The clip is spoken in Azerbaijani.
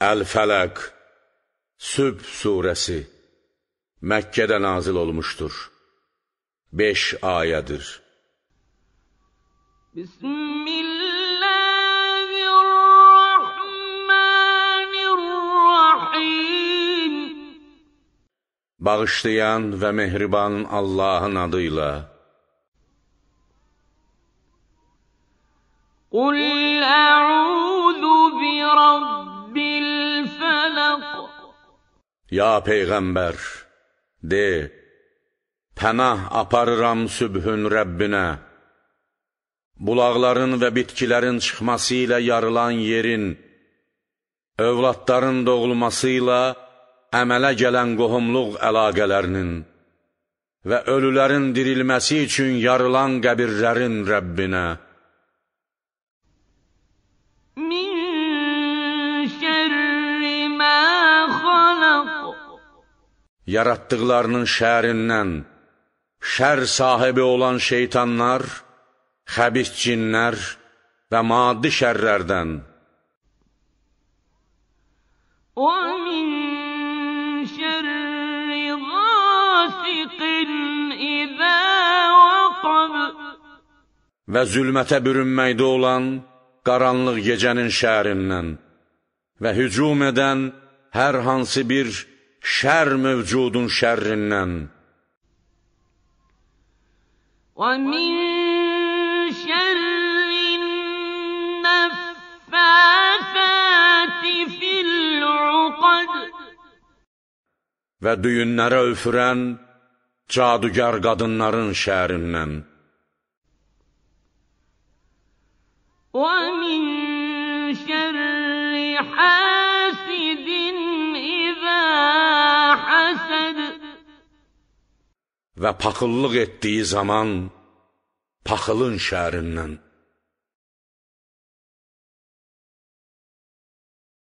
el fələq Süb surəsi Məkkədə nazil olmuşdur. 5 ayədir. Bismillahirrahmanirrahim Bağışlayan ve mehriban Allahın adıyla Qul əuzu bi rabb Ya Peyğəmbər, de, pənah aparıram sübhün Rəbbinə, bulaqların və bitkilərin çıxması ilə yarılan yerin, övladların doğulması ilə əmələ gələn qohumluq əlaqələrinin və ölülərin dirilməsi üçün yarılan qəbirlərin Rəbbinə, Yaratdıqlarının şərindən, şər sahibi olan şeytanlar, xəbis cinlər və maddi şərlərdən. وَمِنْ شَرِّ غَاسِقٍ إِذَا وَقَبْ Və zülmətə bürünməkdə olan qaranlıq gecənin şəhərindən və hücum edən hər hansı bir şər mövcudun şərrindən. Və min şərrin nəffəfəti fil uqad. Və düyünlərə üfürən cadugar qadınların şərindən. Və min və paxıllıq etdiyi zaman paxılın şərindən